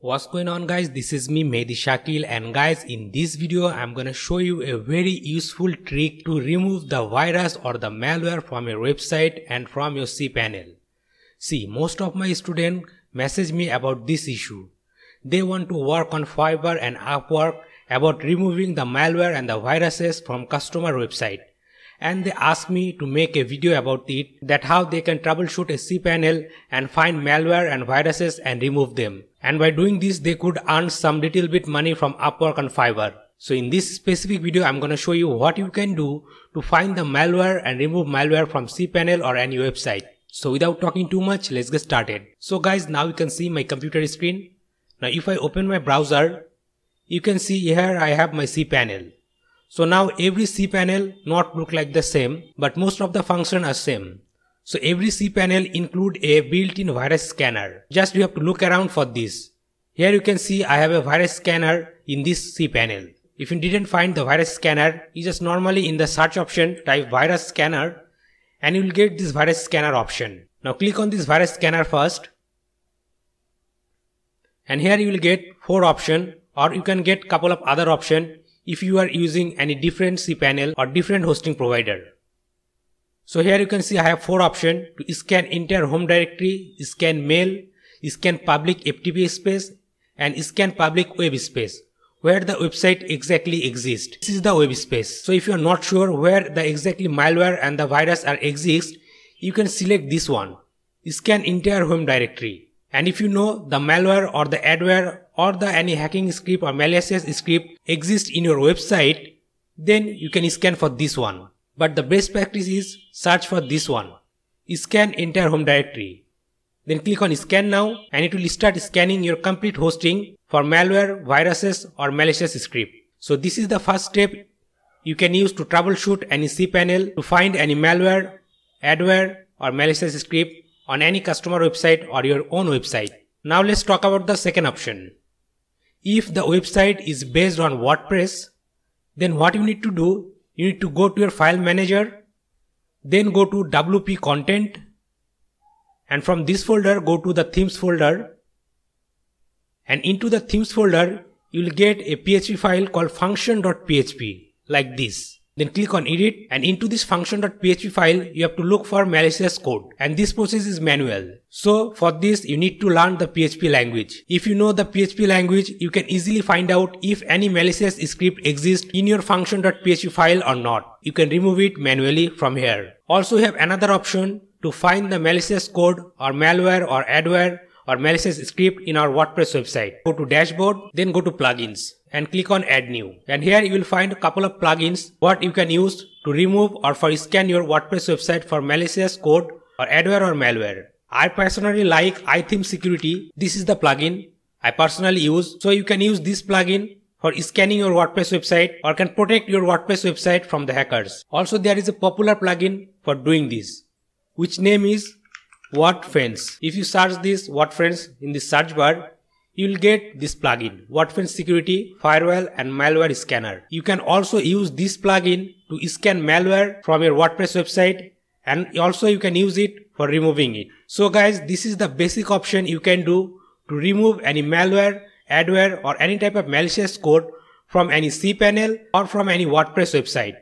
what's going on guys this is me Mehdi Shakil and guys in this video I'm gonna show you a very useful trick to remove the virus or the malware from your website and from your cPanel. See most of my students message me about this issue. They want to work on Fiverr and Upwork about removing the malware and the viruses from customer website and they ask me to make a video about it that how they can troubleshoot a cPanel and find malware and viruses and remove them. And by doing this, they could earn some little bit money from Upwork and Fiverr. So in this specific video, I'm gonna show you what you can do to find the malware and remove malware from cPanel or any website. So without talking too much, let's get started. So guys, now you can see my computer screen. Now if I open my browser, you can see here I have my cPanel. So now every cPanel not look like the same, but most of the function are same. So every cPanel include a built-in virus scanner. Just you have to look around for this. Here you can see I have a virus scanner in this cPanel. If you didn't find the virus scanner, you just normally in the search option type virus scanner and you will get this virus scanner option. Now click on this virus scanner first and here you will get four option or you can get couple of other option if you are using any different cPanel or different hosting provider. So here you can see I have four options to scan entire home directory, scan mail, scan public FTP space and scan public web space where the website exactly exists. This is the web space. So if you are not sure where the exactly malware and the virus are exist, you can select this one. Scan entire home directory. And if you know the malware or the adware or the any hacking script or malicious script exists in your website, then you can scan for this one. But the best practice is search for this one. Scan entire home directory. Then click on scan now and it will start scanning your complete hosting for malware, viruses or malicious script. So this is the first step you can use to troubleshoot any cPanel to find any malware, adware or malicious script on any customer website or your own website. Now let's talk about the second option. If the website is based on WordPress, then what you need to do you need to go to your file manager, then go to WP content and from this folder go to the themes folder and into the themes folder you will get a PHP file called function.php like this. Then click on edit and into this function.php file you have to look for malicious code and this process is manual. So for this you need to learn the PHP language. If you know the PHP language you can easily find out if any malicious script exists in your function.php file or not. You can remove it manually from here. Also you have another option to find the malicious code or malware or adware or malicious script in our WordPress website. Go to dashboard, then go to plugins and click on add new. And here you will find a couple of plugins what you can use to remove or for scan your WordPress website for malicious code or adware or malware. I personally like iTheme Security. This is the plugin I personally use. So you can use this plugin for scanning your WordPress website or can protect your WordPress website from the hackers. Also there is a popular plugin for doing this which name is what friends if you search this what friends in the search bar you will get this plugin WordFence Security Firewall and Malware Scanner. You can also use this plugin to scan malware from your WordPress website and also you can use it for removing it. So guys this is the basic option you can do to remove any malware, adware or any type of malicious code from any cPanel or from any WordPress website.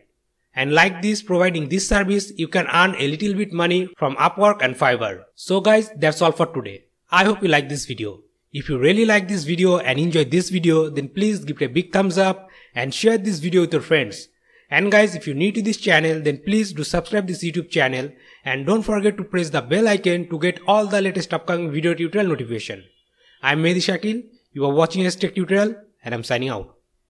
And like this, providing this service, you can earn a little bit money from Upwork and Fiverr. So guys, that's all for today. I hope you like this video. If you really like this video and enjoyed this video, then please give it a big thumbs up and share this video with your friends. And guys, if you're new to this channel, then please do subscribe this YouTube channel and don't forget to press the bell icon to get all the latest upcoming video tutorial notification. I'm Mehdi Shakil, you are watching Tech Tutorial and I'm signing out.